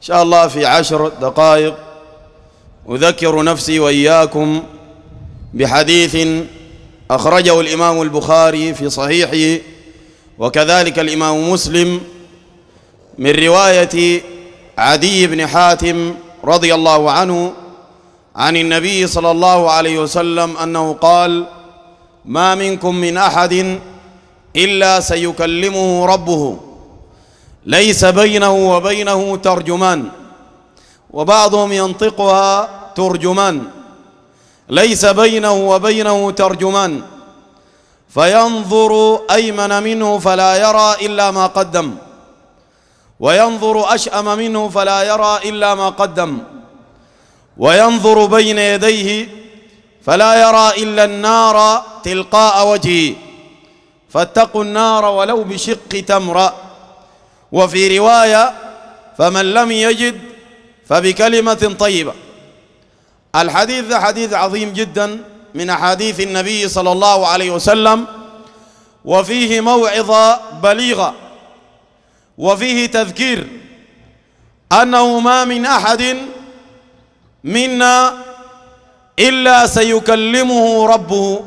إن شاء الله في عشر دقائق أذكر نفسي وإياكم بحديث أخرجه الإمام البخاري في صحيحه وكذلك الإمام مسلم من رواية عدي بن حاتم رضي الله عنه عن النبي صلى الله عليه وسلم أنه قال ما منكم من أحد إلا سيكلمه ربه ليس بينه وبينه ترجمان وبعضهم ينطقها ترجمان ليس بينه وبينه ترجمان فينظر أيمن منه فلا يرى إلا ما قدم وينظر أشأم منه فلا يرى إلا ما قدم وينظر بين يديه فلا يرى إلا النار تلقاء وجهه فاتقوا النار ولو بشق تمرأ وفي رواية فمن لم يجد فبكلمة طيبة الحديث حديث عظيم جدا من أحاديث النبي صلى الله عليه وسلم وفيه موعظة بليغة وفيه تذكير أنه ما من أحد منا إلا سيكلمه ربه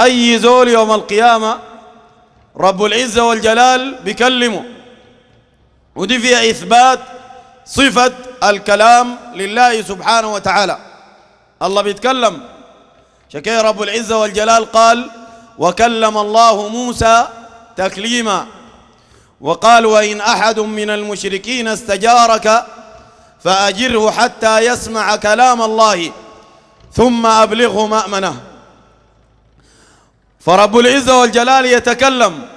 أي زول يوم القيامة رب العزة والجلال بيكلمه ودي فيها إثبات صفة الكلام لله سبحانه وتعالى الله بيتكلم شكي رب العزة والجلال قال وكلم الله موسى تكليما وقال وإن أحد من المشركين استجارك فأجره حتى يسمع كلام الله ثم أبلغه مأمنه فرب العزة والجلال يتكلم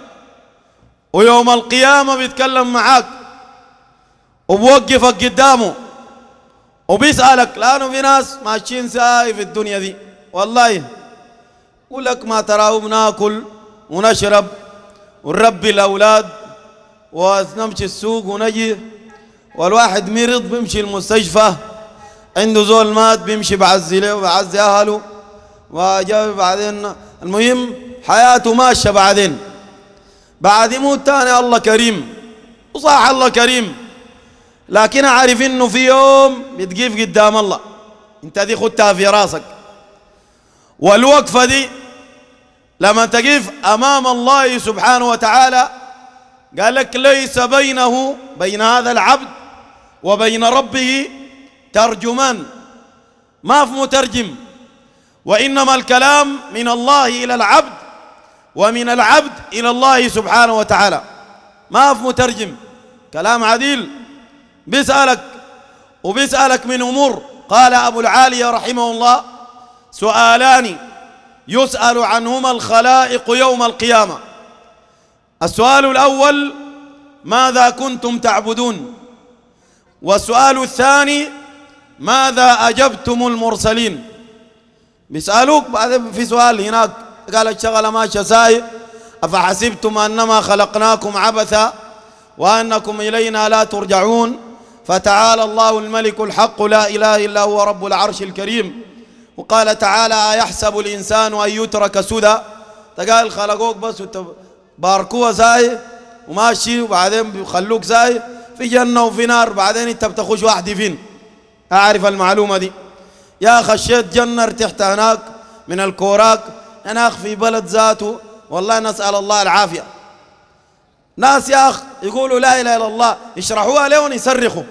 ويوم القيامة بيتكلم معاك وبوقفك قدامه وبيسألك لأنه في ناس ماشيين ساي في الدنيا دي والله يقول لك ما تراه بناكل ونشرب ونربي الأولاد ونمشي السوق ونجي والواحد مرض بيمشي المستشفى عنده زول مات بيمشي بعزي له بعزي أهله وجاب بعدين المهم حياته ماشية بعدين بعد يموت تاني الله كريم وصح الله كريم لكن عارف انه في يوم بتقيف قدام الله انت دي خدتها في راسك والوقفة دي لما تقف امام الله سبحانه وتعالى قال لك ليس بينه بين هذا العبد وبين ربه ترجمان ما في مترجم وإنما الكلام من الله إلى العبد ومن العبد إلى الله سبحانه وتعالى ما في مترجم كلام عديل بيسألك وبيسألك من أمور قال أبو العالية رحمه الله سؤالان يسأل عنهما الخلائق يوم القيامة السؤال الأول ماذا كنتم تعبدون والسؤال الثاني ماذا أجبتم المرسلين بيسألوك بعدين في سؤال هناك قال الشغلة ماشية ساي أفحسبتم أنما خلقناكم عبثا وأنكم إلينا لا ترجعون فتعالى الله الملك الحق لا إله إلا هو رب العرش الكريم وقال تعالى أيحسب الإنسان أن يترك سدى تقال خلقوك بس باركوها زاي وماشي وبعدين بيخلوك زاي في جنة وفي نار بعدين انت بتخش واحد فين أعرف المعلومة دي يا خشيت جنة ارتحت هناك من الكوراك هناك في بلد ذاته والله نسأل الله العافية ناس يا أخ يقولوا لا إله إلا الله يشرحوها لهم يصرخوا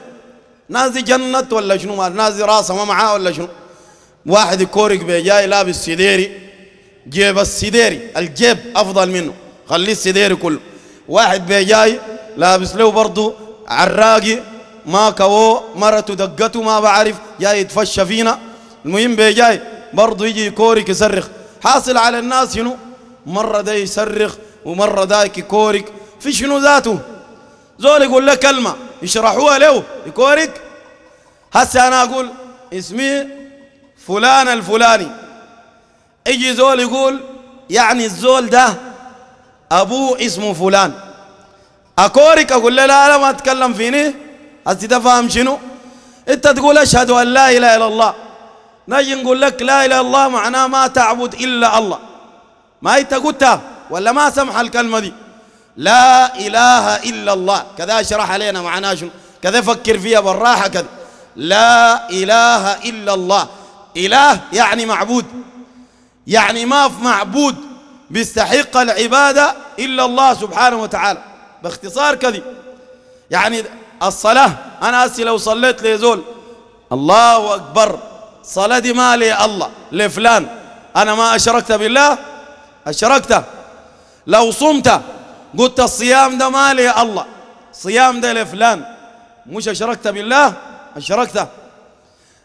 ناس جنة ولا شنو ناس راسه ما معاه ولا شنو واحد يكورك جاي لابس سديري جيب السديري الجيب أفضل منه خليه السديري كله واحد جاي لابس له برضه عراقي ما كوه مرته دقته ما بعرف جاي يتفشى فينا المهم بيجاي برضه يجي كورك يصرخ حاصل على الناس شنو مرة ده يصرخ ومرة ده كورك في شنو ذاته زول يقول لك كلمة يشرحوها له يكورك هسه أنا أقول اسمي فلان الفلاني يجي زول يقول يعني الزول ده أبوه اسمه فلان أكورك أقول له لا لا ما أتكلم فيني هسه تفهم شنو أنت تقول أشهد أن لا إله إلا الله نجي نقول لك لا إله إلا الله معناه ما تعبد إلا الله ما أنت قلتها ولا ما سمح الكلمة دي لا إله إلا الله كذا اشرح علينا معناه شنو كذا فكر فيها بالراحة كذا لا إله إلا الله إله يعني معبود يعني ما في معبود بيستحق العبادة إلا الله سبحانه وتعالى باختصار كذي يعني الصلاة أنا أسي لو صليت لزول الله أكبر صلاة دي ما لي الله لفلان أنا ما أشركت بالله أشركته لو صمت قلت الصيام ده ما لي الله صيام ده لفلان مش أشركت بالله أشركته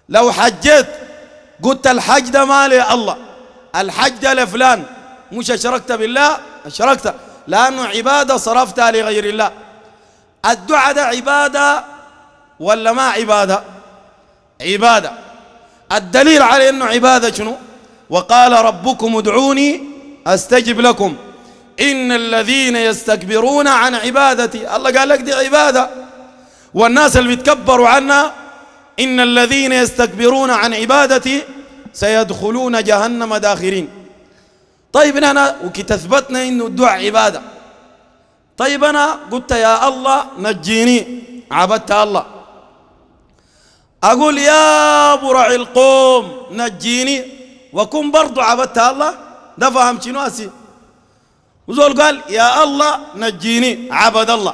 لو حجيت قلت الحج ده ما لي الله الحج ده لفلان مش أشركت بالله أشركته لأنه عبادة صرفتها لغير الله الدعاء ده عبادة ولا ما عبادة عبادة الدليل على انه عباده شنو وقال ربكم ادعوني استجب لكم ان الذين يستكبرون عن عبادتي الله قال لك دي عباده والناس اللي بيتكبروا عنا ان الذين يستكبرون عن عبادتي سيدخلون جهنم داخرين طيب انا وكي اثبتنا انه الدعاء عباده طيب انا قلت يا الله نجيني عبدت الله أقول يا برع القوم نجيني وكن برضو عبدت الله ده فهم شنو هسي وزول قال يا الله نجيني عبد الله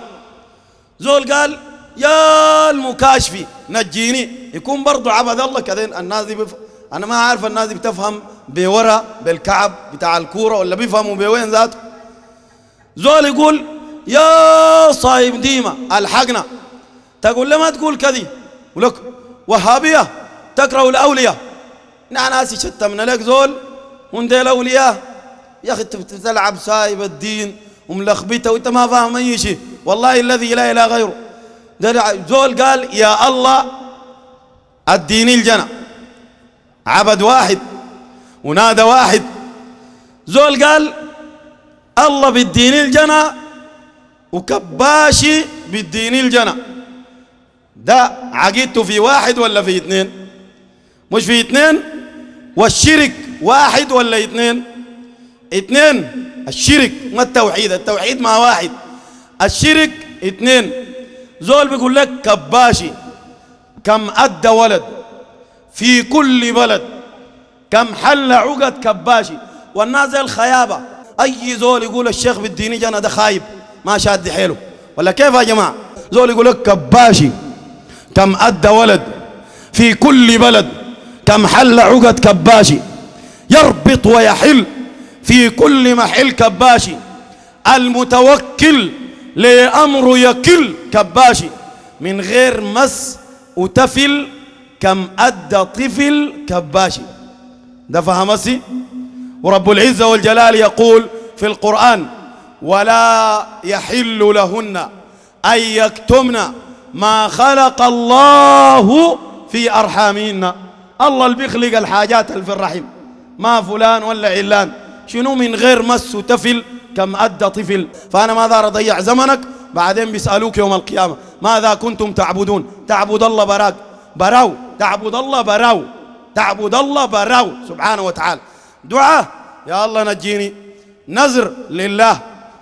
زول قال يا المكاشفي نجيني يكون برضو عبد الله كذين الناس دي بف... انا ما عارف الناس دي بتفهم بورا بالكعب بتاع الكوره ولا بيفهموا بوين ذاته زول يقول يا صاحب ديما الحقنا تقول لما تقول كذي ولك وهابية تكره الأولياء نحن ناس شتمنا لك زول وانت الأولياء يا أخي تلعب سايب الدين وملخبطة وانت ما فاهم أي شيء والله الذي لا إله غيره زول قال يا الله اديني الجنة عبد واحد ونادى واحد زول قال الله بالدين الجنة وكباشي بالدين الجنة ده عقيدته في واحد ولا في اثنين مش في اثنين والشرك واحد ولا اثنين اثنين الشرك ما التوحيد التوحيد ما واحد الشرك اثنين زول بيقول لك كباشي كم أدى ولد في كل بلد كم حل عقد كباشي والناس زي الخيابة أي زول يقول الشيخ بالديني جانا ده خايب ما شاد حيله ولا كيف يا جماعة زول يقول لك كباشي كم أدى ولد في كل بلد كم حل عقد كباشي يربط ويحل في كل محل كباشي المتوكل لأمر يكل كباشي من غير مس وتفل كم أدى طفل كباشي ده فهمسي ورب العزة والجلال يقول في القرآن ولا يحل لهن أن يكتمن ما خلق الله في أرحامنا الله اللي بيخلق الحاجات اللي في الرحم ما فلان ولا علان شنو من غير مس وتفل كم أدى طفل فأنا ماذا أضيع زمنك بعدين بيسألوك يوم القيامة ماذا كنتم تعبدون تعبد الله براك براو تعبد الله براو تعبد الله براو سبحانه وتعالى دعاء يا الله نجيني نزر لله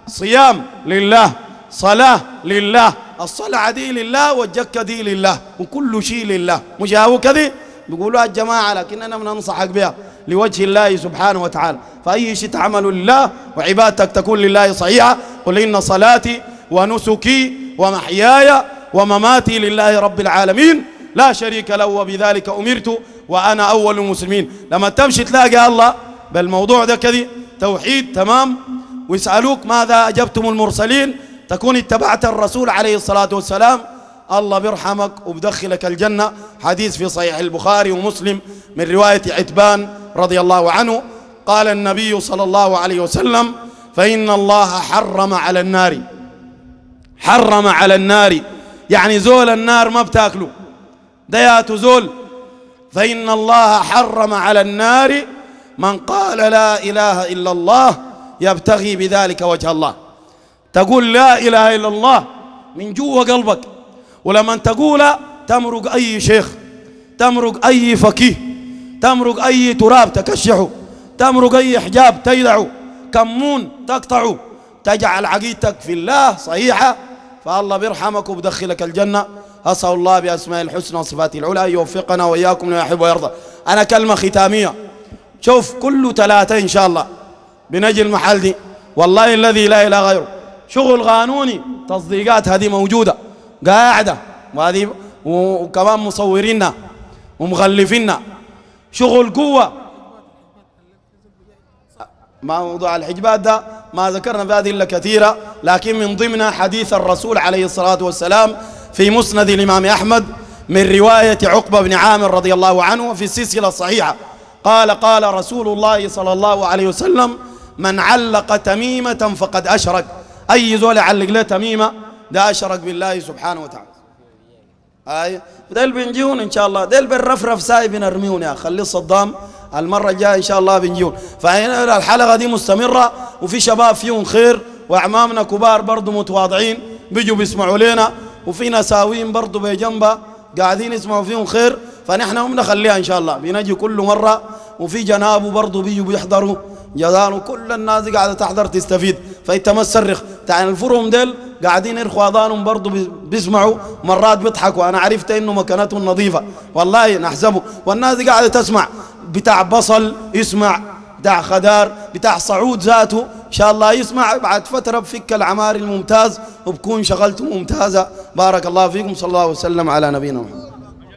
صيام لله صلاة لله الصلاة دي لله والجكة دي لله وكل شيء لله مشاهو كذي بيقولوا الجماعة لكننا بننصحك بها لوجه الله سبحانه وتعالى فأي شيء تعمل لله وعبادتك تكون لله صحيحة قل إن صلاتي ونسكي ومحياي ومماتي لله رب العالمين لا شريك له وبذلك أمرت وأنا أول المسلمين لما تمشي تلاقي الله بالموضوع ده كذي توحيد تمام ويسألوك ماذا أجبتم المرسلين تكون اتبعت الرسول عليه الصلاة والسلام الله بيرحمك وبدخلك الجنة حديث في صحيح البخاري ومسلم من رواية عتبان رضي الله عنه قال النبي صلى الله عليه وسلم فإن الله حرم على النار حرم على النار يعني زول النار ما بتاكله ديات زول فإن الله حرم على النار من قال لا إله إلا الله يبتغي بذلك وجه الله تقول لا إله إلا الله من جوا قلبك ولما تقول تمرق أي شيخ تمرق أي فقيه تمرق أي تراب تكشحه تمرق أي حجاب تيدعه كمون تقطعه تجعل عقيدتك في الله صحيحة فالله بيرحمك وبدخلك الجنة أسأل الله بأسماء الحسنى وصفاته العلى يوفقنا وإياكم لما يحب ويرضى أنا كلمة ختامية شوف كل ثلاثة إن شاء الله بنجي المحل دي والله الذي لا إله غيره شغل قانوني تصديقات هذه موجودة قاعدة وهذه وكمان مصوريننا ومغلفيننا شغل قوة ما موضوع الحجبات ده ما ذكرنا في هذه إلا كثيرة لكن من ضمن حديث الرسول عليه الصلاة والسلام في مسند الإمام أحمد من رواية عقبة بن عامر رضي الله عنه في السلسلة الصحيحة قال قال رسول الله صلى الله عليه وسلم من علق تميمة فقد أشرك أي زول يعلق له تميمة ده أشرك بالله سبحانه وتعالى أي ديل بنجيون إن شاء الله ديل بالرفرف بنرفرف ساي بنرميون يا خلي صدام المرة الجاية إن شاء الله بنجيون فهنا الحلقة دي مستمرة وفي شباب فيهم خير وأعمامنا كبار برضو متواضعين بيجوا بيسمعوا لنا وفي نساوين برضو بجنبه قاعدين يسمعوا فيهم خير فنحن هم نخليها إن شاء الله بنجي كل مرة وفي جنابه برضو بيجوا بيحضروا جزاهم كل الناس قاعدة تحضر تستفيد فأنت ما تصرخ تاع الفرهم ديل قاعدين يرخوا اذانهم برضه بيسمعوا مرات بيضحكوا انا عرفت انه مكانتهم نظيفه والله نحسبه والناس دي قاعده تسمع بتاع بصل يسمع بتاع خدار بتاع صعود ذاته ان شاء الله يسمع بعد فتره بفك العمار الممتاز وبكون شغلته ممتازه بارك الله فيكم صلى الله وسلم على نبينا محمد